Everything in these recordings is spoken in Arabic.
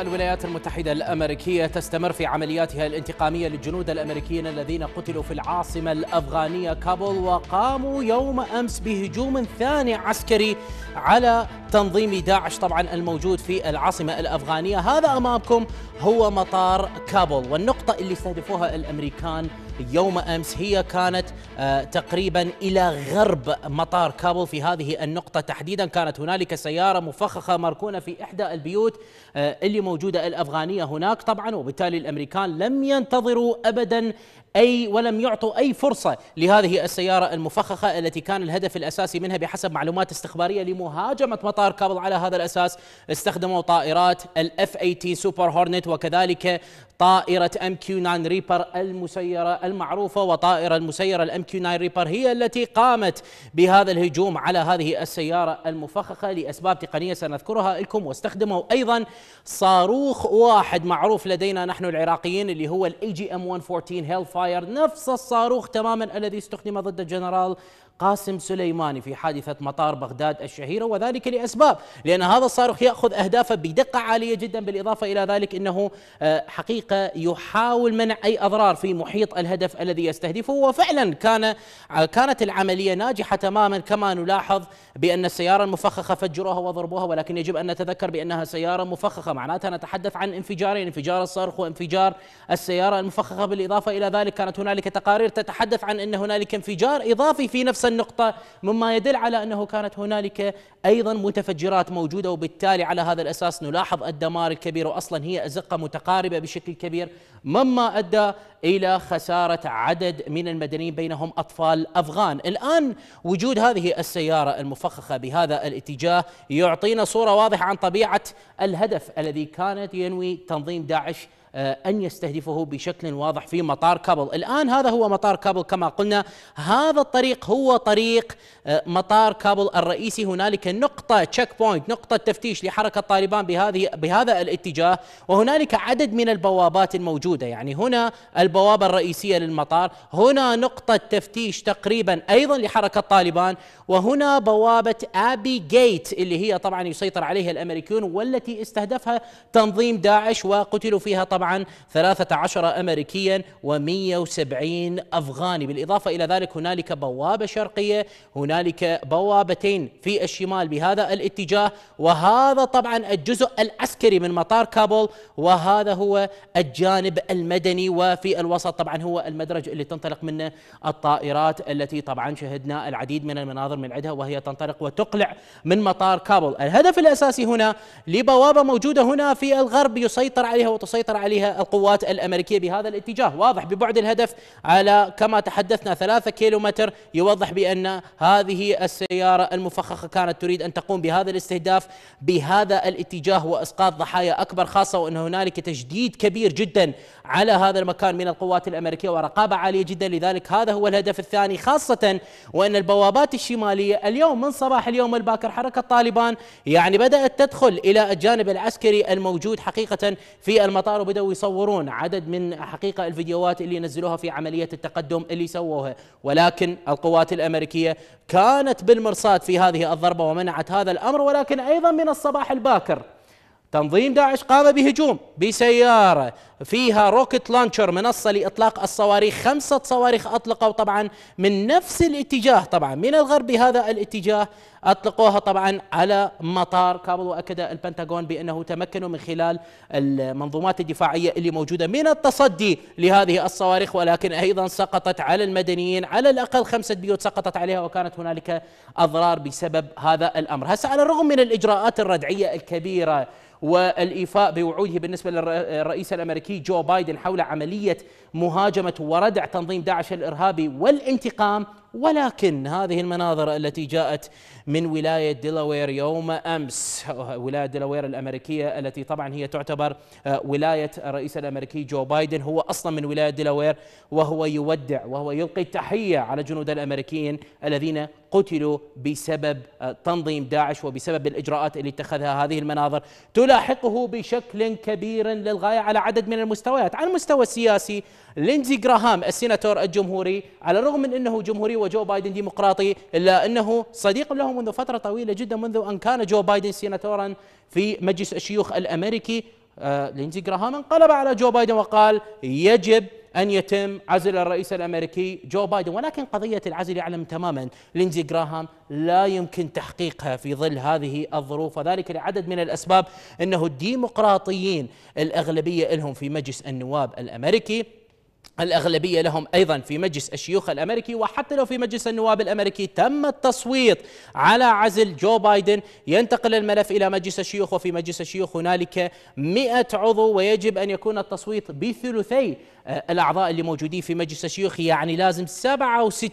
الولايات المتحدة الأمريكية تستمر في عملياتها الانتقامية للجنود الأمريكيين الذين قتلوا في العاصمة الأفغانية كابول وقاموا يوم أمس بهجوم ثاني عسكري على تنظيم داعش طبعا الموجود في العاصمة الأفغانية هذا أمامكم هو مطار كابول والنقطة اللي استهدفوها الأمريكان يوم أمس هي كانت آه، تقريبا إلى غرب مطار كابول في هذه النقطة تحديدا كانت هنالك سيارة مفخخة مركونة في إحدى البيوت آه، اللي موجودة الأفغانية هناك طبعا وبالتالي الأمريكان لم ينتظروا أبدا أي ولم يعطوا أي فرصة لهذه السيارة المفخخة التي كان الهدف الأساسي منها بحسب معلومات استخبارية لمهاجمة مطار كابل على هذا الأساس استخدموا طائرات الاف 18 سوبر هورنت وكذلك طائرة ام كيو 9 ريبر المسيرة المعروفة وطائرة المسيرة الام كيو 9 ريبر هي التي قامت بهذا الهجوم على هذه السيارة المفخخة لأسباب تقنية سنذكرها لكم واستخدموا أيضا صاروخ واحد معروف لدينا نحن العراقيين اللي هو الاي جي ام 114 هيل فاير نفس الصاروخ تماما الذي استخدم ضد الجنرال قاسم سليماني في حادثة مطار بغداد الشهيرة وذلك لأسباب لأن هذا الصاروخ يأخذ أهدافه بدقة عالية جدا بالإضافة إلى ذلك أنه آه، حقيقة يحاول منع أي أضرار في محيط الهدف الذي يستهدفه وفعلا كان آه، كانت العملية ناجحة تماما كما نلاحظ بأن السيارة المفخخة فجروها وضربوها ولكن يجب أن نتذكر بأنها سيارة مفخخة معناتها نتحدث عن انفجارين انفجار الصاروخ وانفجار السيارة المفخخة بالإضافة إلى ذلك كانت هنالك تقارير تتحدث عن أن هنالك انفجار إضافي في نفس النقطة مما يدل على أنه كانت هنالك أيضا متفجرات موجودة وبالتالي على هذا الأساس نلاحظ الدمار الكبير وأصلا هي أزقة متقاربة بشكل كبير مما أدى إلى خسارة عدد من المدنيين بينهم أطفال أفغان الآن وجود هذه السيارة المفخخة بهذا الاتجاه يعطينا صورة واضحة عن طبيعة الهدف الذي كانت ينوي تنظيم داعش آه، أن يستهدفه بشكل واضح في مطار كابل الآن هذا هو مطار كابل كما قلنا هذا الطريق هو طريق آه، مطار كابل الرئيسي هنالك نقطة تشيك بوينت نقطة تفتيش لحركة طالبان بهذه بهذا الاتجاه وهنالك عدد من البوابات الموجودة يعني هنا البوابة الرئيسية للمطار هنا نقطة تفتيش تقريبا أيضا لحركة طالبان وهنا بوابة أبي جيت اللي هي طبعا يسيطر عليها الأمريكيون والتي استهدفها تنظيم داعش وقتلوا فيها طبعا طبعا 13 أمريكيا و170 أفغاني بالإضافة إلى ذلك هنالك بوابة شرقية هنالك بوابتين في الشمال بهذا الاتجاه وهذا طبعا الجزء العسكري من مطار كابول وهذا هو الجانب المدني وفي الوسط طبعا هو المدرج اللي تنطلق منه الطائرات التي طبعا شهدنا العديد من المناظر من عندها وهي تنطلق وتقلع من مطار كابول الهدف الأساسي هنا لبوابة موجودة هنا في الغرب يسيطر عليها وتسيطر عليها عليها القوات الأمريكية بهذا الاتجاه واضح ببعد الهدف على كما تحدثنا ثلاثة كيلومتر يوضح بأن هذه السيارة المفخخة كانت تريد أن تقوم بهذا الاستهداف بهذا الاتجاه وإسقاط ضحايا أكبر خاصة وأن هنالك تشديد كبير جدا على هذا المكان من القوات الأمريكية ورقابة عالية جدا لذلك هذا هو الهدف الثاني خاصة وأن البوابات الشمالية اليوم من صباح اليوم الباكر حركة طالبان يعني بدأت تدخل إلى الجانب العسكري الموجود حقيقة في المطار وبدأ بدأوا يصورون عدد من حقيقة الفيديوهات اللي نزلوها في عملية التقدم اللي سووها ولكن القوات الأمريكية كانت بالمرصاد في هذه الضربة ومنعت هذا الأمر ولكن أيضا من الصباح الباكر تنظيم داعش قام بهجوم بسيارة فيها روكت لانشر منصة لإطلاق الصواريخ خمسة صواريخ أطلقوا طبعا من نفس الاتجاه طبعا من الغرب بهذا الاتجاه أطلقوها طبعا على مطار كابل وأكد البنتاغون بأنه تمكنوا من خلال المنظومات الدفاعية اللي موجودة من التصدي لهذه الصواريخ ولكن أيضا سقطت على المدنيين على الأقل خمسة بيوت سقطت عليها وكانت هنالك أضرار بسبب هذا الأمر هسه على الرغم من الإجراءات الردعية الكبيرة والإيفاء بوعوده بالنسبة للرئيس الأمريكي جو بايدن حول عملية مهاجمة وردع تنظيم داعش الإرهابي والانتقام ولكن هذه المناظر التي جاءت من ولاية ديلاوير يوم أمس ولاية ديلاوير الأمريكية التي طبعا هي تعتبر آه، ولاية الرئيس الأمريكي جو بايدن هو أصلا من ولاية ديلاوير وهو يودع وهو يلقي التحية على جنود الأمريكيين الذين قتلوا بسبب آه، تنظيم داعش وبسبب الإجراءات اللي اتخذها هذه المناظر تلاحقه بشكل كبير للغاية على عدد من المستويات على المستوى السياسي لينزي جراهام السيناتور الجمهوري على الرغم من أنه جمهوري وجو بايدن ديمقراطي إلا أنه صديق له منذ فترة طويلة جدا منذ أن كان جو بايدن سيناتورا في مجلس الشيوخ الأمريكي آه، لينزي جراهام انقلب على جو بايدن وقال يجب أن يتم عزل الرئيس الأمريكي جو بايدن ولكن قضية العزل يعلم تماما لينزي جراهام لا يمكن تحقيقها في ظل هذه الظروف وذلك لعدد من الأسباب أنه الديمقراطيين الأغلبية لهم في مجلس النواب الأمريكي الأغلبية لهم أيضا في مجلس الشيوخ الأمريكي وحتى لو في مجلس النواب الأمريكي تم التصويت على عزل جو بايدن ينتقل الملف إلى مجلس الشيوخ وفي مجلس الشيوخ هنالك 100 عضو ويجب أن يكون التصويت بثلثي آه، الأعضاء اللي موجودين في مجلس الشيوخ يعني لازم 67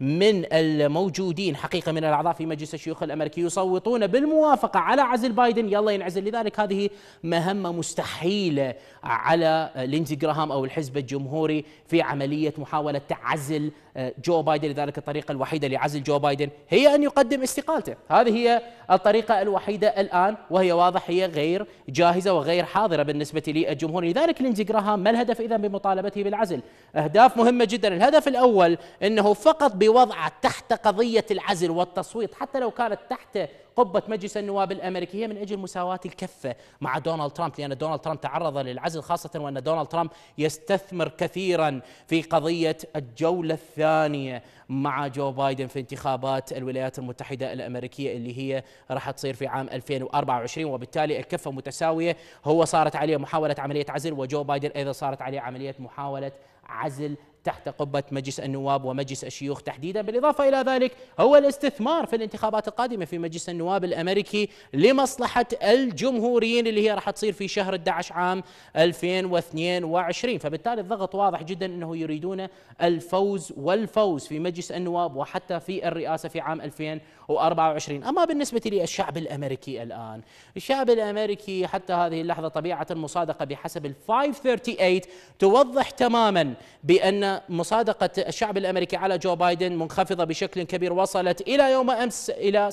من الموجودين حقيقة من الأعضاء في مجلس الشيوخ الأمريكي يصوتون بالموافقة على عزل بايدن يلا ينعزل لذلك هذه مهمة مستحيلة على لينزي جراهام أو الحزب الجمهوري الجمهوري في عملية محاولة عزل آه، جو بايدن لذلك الطريقة الوحيدة لعزل جو بايدن هي أن يقدم استقالته هذه هي الطريقة الوحيدة الآن وهي واضح هي غير جاهزة وغير حاضرة بالنسبة للجمهور لذلك لينزي جراهام ما الهدف إذا بمطالبته بالعزل أهداف مهمة جدا الهدف الأول أنه فقط بوضعه تحت قضية العزل والتصويت حتى لو كانت تحت قبة مجلس النواب الأمريكي هي من أجل مساواة الكفة مع دونالد ترامب لأن دونالد ترامب تعرض للعزل خاصة وأن دونالد ترامب يستثمر كثيرا في قضية الجولة الثانية مع جو بايدن في انتخابات الولايات المتحدة الأمريكية اللي هي راح تصير في عام 2024 وبالتالي الكفة متساوية هو صارت عليه محاولة عملية عزل وجو بايدن أيضا صارت عليه عملية محاولة عزل تحت قبة مجلس النواب ومجلس الشيوخ تحديدا بالإضافة إلى ذلك هو الاستثمار في الانتخابات القادمة في مجلس النواب الأمريكي لمصلحة الجمهوريين اللي هي راح تصير في شهر 11 عام 2022 فبالتالي الضغط واضح جدا أنه يريدون الفوز والفوز في مجلس النواب وحتى في الرئاسة في عام 2024 أما بالنسبة للشعب الأمريكي الآن الشعب الأمريكي حتى هذه اللحظة طبيعة المصادقة بحسب الـ 538 توضح تماما بأن أن مصادقة الشعب الأمريكي على جو بايدن منخفضة بشكل كبير وصلت إلى يوم أمس إلى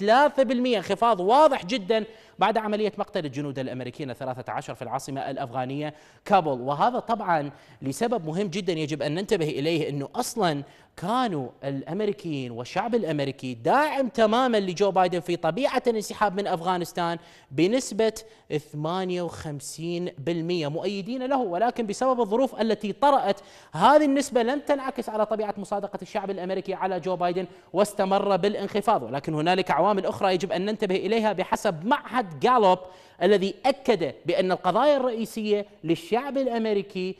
47.3% انخفاض واضح جدا بعد عملية مقتل الجنود الأمريكيين الثلاثة عشر في العاصمة الأفغانية كابول وهذا طبعا لسبب مهم جدا يجب أن ننتبه إليه أنه أصلا كانوا الأمريكيين والشعب الأمريكي داعم تماما لجو بايدن في طبيعة الانسحاب من أفغانستان بنسبة 58% مؤيدين له ولكن بسبب الظروف التي طرأت هذه النسبة لم تنعكس على طبيعة مصادقة الشعب الأمريكي على جو بايدن واستمر بالانخفاض ولكن هنالك عوامل أخرى يجب أن ننتبه إليها بحسب معهد جماعة جالوب الذي أكد بأن القضايا الرئيسية للشعب الأمريكي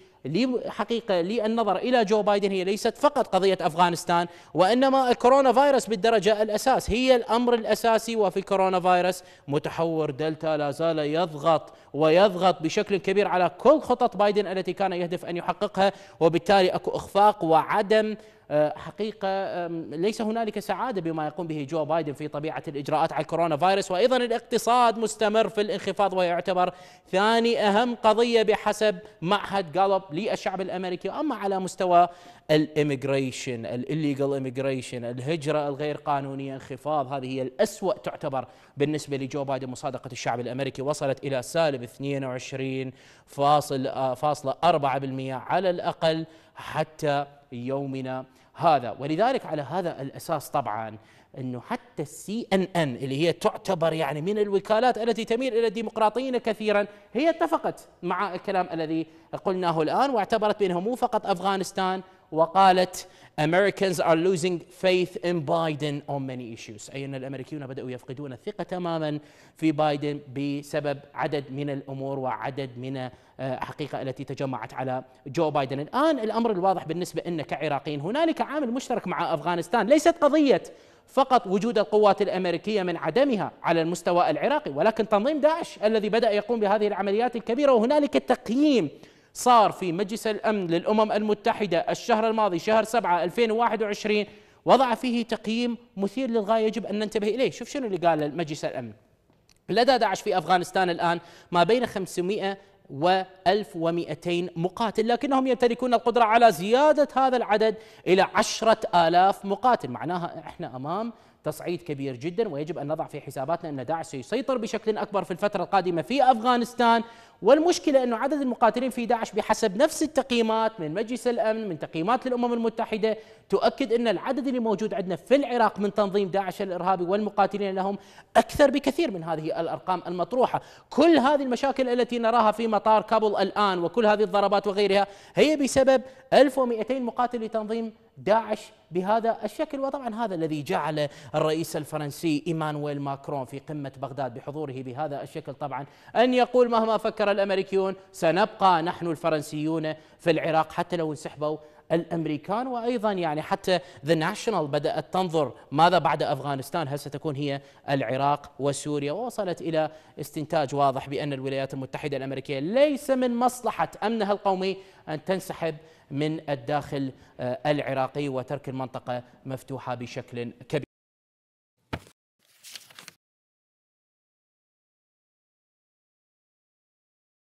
حقيقة للنظر إلى جو بايدن هي ليست فقط قضية أفغانستان وإنما الكورونا فيروس بالدرجة الأساس هي الأمر الأساسي وفي الكورونا فيروس متحور دلتا لا زال يضغط ويضغط بشكل كبير على كل خطط بايدن التي كان يهدف أن يحققها وبالتالي أكو إخفاق وعدم آه، حقيقه ليس هنالك سعاده بما يقوم به جو بايدن في طبيعه الاجراءات على الكورونا فايروس وايضا الاقتصاد مستمر في الانخفاض ويعتبر ثاني اهم قضيه بحسب معهد جالوب للشعب الامريكي اما على مستوى الاميجريشن الليجل اميجريشن الهجره الغير قانونيه انخفاض هذه هي الاسوا تعتبر بالنسبه لجو بايدن مصادقه الشعب الامريكي وصلت الى سالب 22 فاصل آه، على الاقل حتى يومنا هذا ولذلك على هذا الاساس طبعا انه حتى السي ان ان اللي هي تعتبر يعني من الوكالات التي تميل الى الديمقراطيين كثيرا هي اتفقت مع الكلام الذي قلناه الان واعتبرت بانه مو فقط افغانستان وقالت Americans are losing faith in Biden on many issues أي أن الأمريكيون بدأوا يفقدون الثقة تماما في بايدن بسبب عدد من الأمور وعدد من آه، حقيقة التي تجمعت على جو بايدن الآن الأمر الواضح بالنسبة لنا كعراقيين هنالك عامل مشترك مع أفغانستان ليست قضية فقط وجود القوات الامريكيه من عدمها على المستوى العراقي ولكن تنظيم داعش الذي بدا يقوم بهذه العمليات الكبيره وهنالك تقييم صار في مجلس الأمن للأمم المتحدة الشهر الماضي شهر 7 2021 وضع فيه تقييم مثير للغاية يجب أن ننتبه إليه شوف شنو اللي قال مجلس الأمن لدى داعش في أفغانستان الآن ما بين 500 و 1200 مقاتل لكنهم يمتلكون القدرة على زيادة هذا العدد إلى 10000 مقاتل معناها إحنا أمام تصعيد كبير جدا ويجب ان نضع في حساباتنا ان داعش سيسيطر بشكل اكبر في الفتره القادمه في افغانستان والمشكلة أنه عدد المقاتلين في داعش بحسب نفس التقييمات من مجلس الأمن من تقييمات للأمم المتحدة تؤكد أن العدد اللي موجود عندنا في العراق من تنظيم داعش الإرهابي والمقاتلين لهم أكثر بكثير من هذه الأرقام المطروحة كل هذه المشاكل التي نراها في مطار كابل الآن وكل هذه الضربات وغيرها هي بسبب 1200 مقاتل لتنظيم داعش بهذا الشكل وطبعا هذا الذي جعل الرئيس الفرنسي إيمانويل ماكرون في قمة بغداد بحضوره بهذا الشكل طبعا أن يقول مهما فكر الأمريكيون سنبقى نحن الفرنسيون في العراق حتى لو انسحبوا الامريكان وايضا يعني حتى ذا ناشونال بدات تنظر ماذا بعد افغانستان هل ستكون هي العراق وسوريا ووصلت الى استنتاج واضح بان الولايات المتحده الامريكيه ليس من مصلحه امنها القومي ان تنسحب من الداخل آه، العراقي وترك المنطقه مفتوحه بشكل كبير